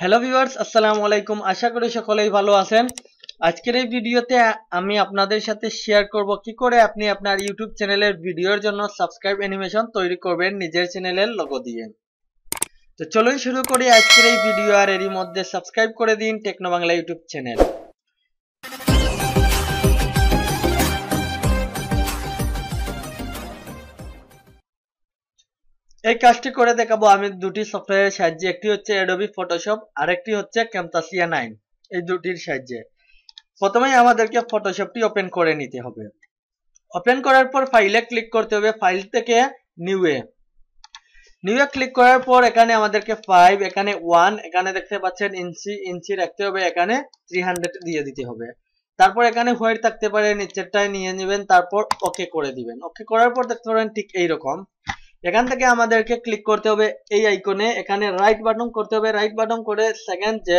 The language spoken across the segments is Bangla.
হ্যালো ভিউয়ার্স আসসালাম আলাইকুম আশা করি সকলেই ভালো আছেন আজকের এই ভিডিওতে আমি আপনাদের সাথে শেয়ার করব কি করে আপনি আপনার ইউটিউব চ্যানেলের ভিডিওর জন্য সাবস্ক্রাইব অ্যানিমেশন তৈরি করবেন নিজের চ্যানেলের লোগো দিয়ে তো চলুন শুরু করি আজকের এই ভিডিও আর এরই মধ্যে সাবস্ক্রাইব করে দিন টেকনো বাংলা ইউটিউব চ্যানেল এই কাজটি করে দেখাবো আমি দুটি সফটওয়্যারের সাহায্যে একটি হচ্ছে অ্যাডোবি ফটোশপ আর একটি হচ্ছে ক্যামতাসিয়া নাইন এই দুটির সাহায্যে প্রথমে আমাদেরকে ফটোশপটি ওপেন করে নিতে হবে ওপেন করার পর ফাইলে ক্লিক করতে হবে ফাইল থেকে নিউ এ নিউ এ ক্লিক করার পর এখানে আমাদেরকে ফাইভ এখানে ওয়ান এখানে দেখতে পাচ্ছেন ইঞ্চি ইঞ্চি রাখতে হবে এখানে থ্রি হান্ড্রেড দিয়ে দিতে হবে তারপর এখানে হোয়াইট থাকতে পারে নিচেরটায় নিয়ে নেবেন তারপর ওকে করে দিবেন ওকে করার পর দেখতে পারেন ঠিক এইরকম এখান থেকে আমাদেরকে ক্লিক করতে হবে এই আইকনে এখানে রাইট বাটন করতে হবে রাইট বাটন করে সেকেন্ড যে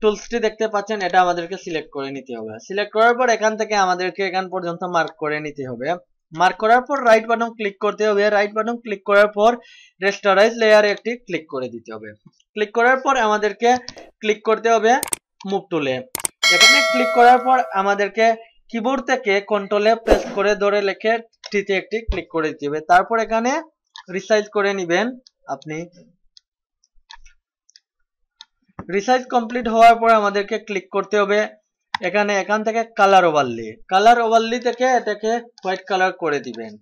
টুলসটি দেখতে পাচ্ছেন এটা আমাদেরকে সিলেক্ট করে নিতে হবে সিলেক্ট করার পর এখান থেকে আমাদেরকে এখান পর্যন্ত মার্ক করে নিতে হবে মার্ক করার পর রাইট বাটন ক্লিক করতে হবে রাইট বাটন ক্লিক করার পর রেস্টারাইজ লেয়ারে একটি ক্লিক করে দিতে হবে ক্লিক করার পর আমাদেরকে ক্লিক করতে হবে মুভ টুলে এখানে ক্লিক করার পর আমাদেরকে কিবোর্ড থেকে কন্ট্রোলে প্রেস করে ধরে লেখে টিতে একটি ক্লিক করে দিতে হবে তারপর এখানে রিসাইজ করে নেবেন আপনি রিসাইজ কমপ্লিট হওয়ার পর আমাদেরকে ক্লিক করতে হবে এখানে এখান থেকে কালার ওভারলি কালার ওভারলি থেকে এটাকে হোয়াইট কালার করে দিবেন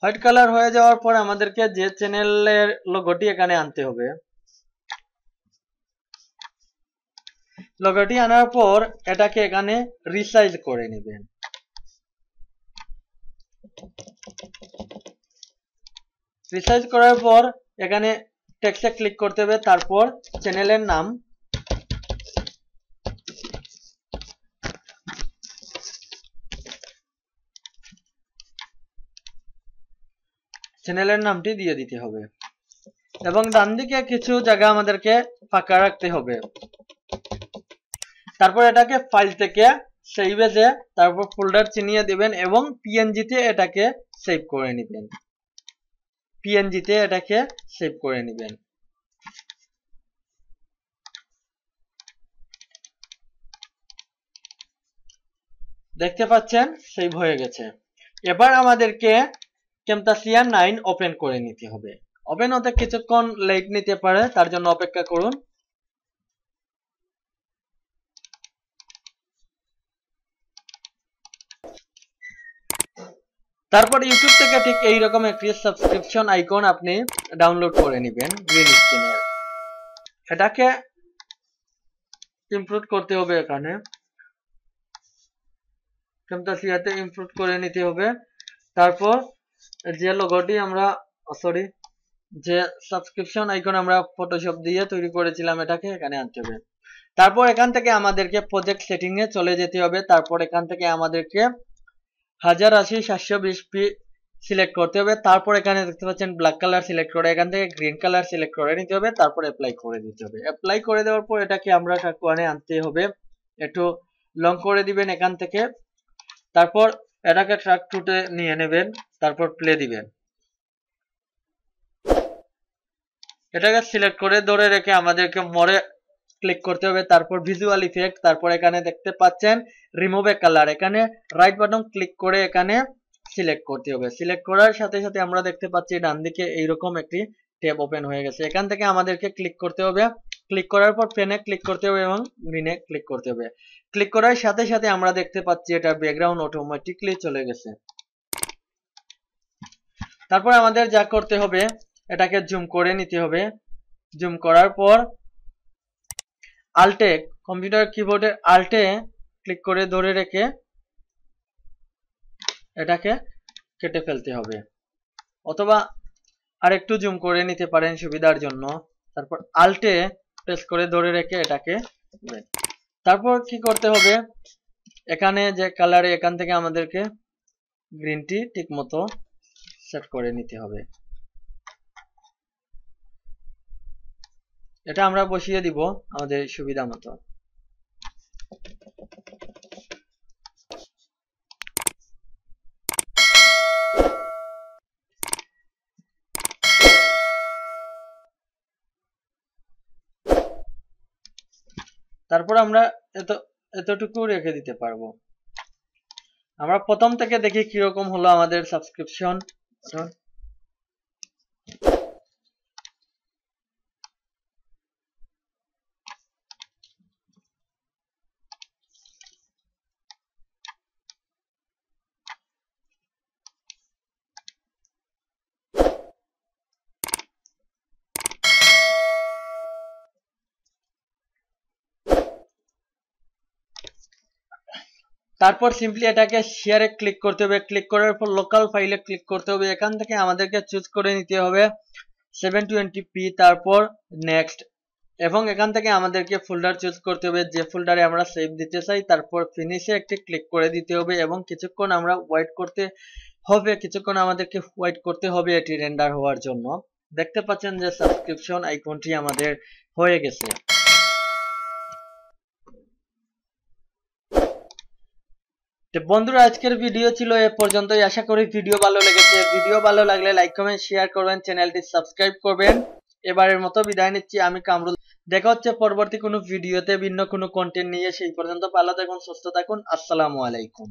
হোয়াইট কালার হয়ে যাওয়ার পর আমাদেরকে যে চ্যানেলের লোগোটি এখানে আনতে হবে লোগোটি আনার পর এটাকে এখানে রিসাইজ করে নেবেন রিসার্চ করার পর এখানে টেক্সটে ক্লিক করতে হবে তারপর চ্যানেলের নাম চ্যানেলের নামটি দিয়ে দিতে হবে এবং ডান দিকে কিছু জায়গা আমাদেরকে ফাঁকা রাখতে হবে তারপর এটাকে ফাইল থেকে সেইভে যে তারপর ফোল্ডার চিনিয়ে দিবেন এবং পিএনজিতে এটাকে সেভ করে নেবেন তে এটাকে সেভ করে নেবেন দেখতে পাচ্ছেন সেভ হয়ে গেছে এবার আমাদেরকে ক্যামতাসিয়া নাইন ওপেন করে নিতে হবে ওপেন হতে কিছুক্ষণ লেট নিতে পারে তার জন্য অপেক্ষা করুন তারপর ইউটিউব থেকে ঠিক এইরকম একটি সাবস্ক্রিপশন আইকন আপনি ডাউনলোড করে নেবেন গ্রিন স্ক্রিনের এটাকে ইমপ্রুভ করতে হবে এখানে ক্যামটাসিয়াতে ইমপ্রুভ করে নিতে হবে তারপর যে লোগোটি আমরা সরি oh, যে সাবস্ক্রিপশন আইকন আমরা ফটোশপ দিয়ে তৈরি করেছিলাম এটাকে এখানে আনতে হবে তারপর এখান থেকে আমাদেরকে প্রজেক্ট সেটিংয়ে চলে যেতে হবে তারপর এখান থেকে আমাদেরকে হাজার আশি সাতশো বিশ পি সিলেক্ট করতে হবে তারপর এখানে দেখতে পাচ্ছেন ব্ল্যাক কালার সিলেক্ট করে এখান থেকে গ্রিন কালার সিলেক্ট করে নিতে হবে তারপর অ্যাপ্লাই করে দিতে হবে অ্যাপ্লাই করে দেওয়ার পর এটাকে আমরা কোয়ানে আনতে হবে একটু লং করে দিবেন এখান থেকে তারপর এটাকে ট্রাক টুটে নিয়ে নেবেন তারপর প্লে দিবেন এটাকে সিলেক্ট করে ধরে রেখে আমাদেরকে মরে ক্লিক করতে হবে তারপর ভিজুয়াল ইফেক্ট তারপর এখানে দেখতে পাচ্ছেন রিমুভ এ কালার এখানে রাইট বাটন ক্লিক করে এখানে সিলেক্ট করতে হবে সিলেক্ট করার সাথে সাথে আমরা দেখতে পাচ্ছি ডান দিকে এইরকম একটি ট্যাব ওপেন হয়ে গেছে এখান থেকে আমাদেরকে ক্লিক করতে হবে ক্লিক করার পর পেনে ক্লিক করতে হবে এবং গ্রিনে ক্লিক করতে হবে ক্লিক করার সাথে সাথে আমরা দেখতে পাচ্ছি এটা ব্যাকগ্রাউন্ড অটোমেটিকলি চলে গেছে তারপর আমাদের যা করতে হবে এটাকে জুম করে নিতে হবে জুম করার পর আল্টে কম্পিউটার কিবোর্ডের আল্টে ক্লিক করে ধরে রেখে এটাকে কেটে ফেলতে হবে অথবা আর একটু জুম করে নিতে পারেন সুবিধার জন্য তারপর আল্টে প্রেস করে ধরে রেখে এটাকে তারপর কি করতে হবে এখানে যে কালারে এখান থেকে আমাদেরকে গ্রিনটি ঠিক মতো সেট করে নিতে হবে এটা আমরা বসিয়ে দিব আমাদের সুবিধা মতো তারপর আমরা এত এতটুকু রেখে দিতে পারবো আমরা প্রথম থেকে দেখি কিরকম হলো আমাদের সাবস্ক্রিপশন তারপর সিম্পলি এটাকে শেয়ারে ক্লিক করতে হবে ক্লিক করার পর লোকাল ফাইলে ক্লিক করতে হবে এখান থেকে আমাদেরকে চুজ করে নিতে হবে সেভেন টোয়েন্টি পি তারপর নেক্সট এবং এখান থেকে আমাদেরকে ফোল্ডার চুজ করতে হবে যে ফোল্ডারে আমরা সেভ দিতে চাই তারপর ফিনিশে একটি ক্লিক করে দিতে হবে এবং কিছুক্ষণ আমরা ওয়েট করতে হবে কিছুক্ষণ আমাদেরকে ওয়েট করতে হবে এটি রেন্ডার হওয়ার জন্য দেখতে পাচ্ছেন যে সাবস্ক্রিপশন আইকনটি আমাদের হয়ে গেছে তো বন্ধুরা আজকের ভিডিও ছিল এ পর্যন্তই আশা করি ভিডিও ভালো লেগেছে ভিডিও ভালো লাগলে লাইক কমেন্ট শেয়ার করবেন চ্যানেলটি সাবস্ক্রাইব করবেন এবারের মতো বিদায় নিচ্ছি আমি কামরুল দেখা হচ্ছে পরবর্তী কোনো ভিডিওতে ভিন্ন কোনো কন্টেন্ট নিয়ে সেই পর্যন্ত ভালো থাকুন সুস্থ থাকুন আসসালামু আলাইকুম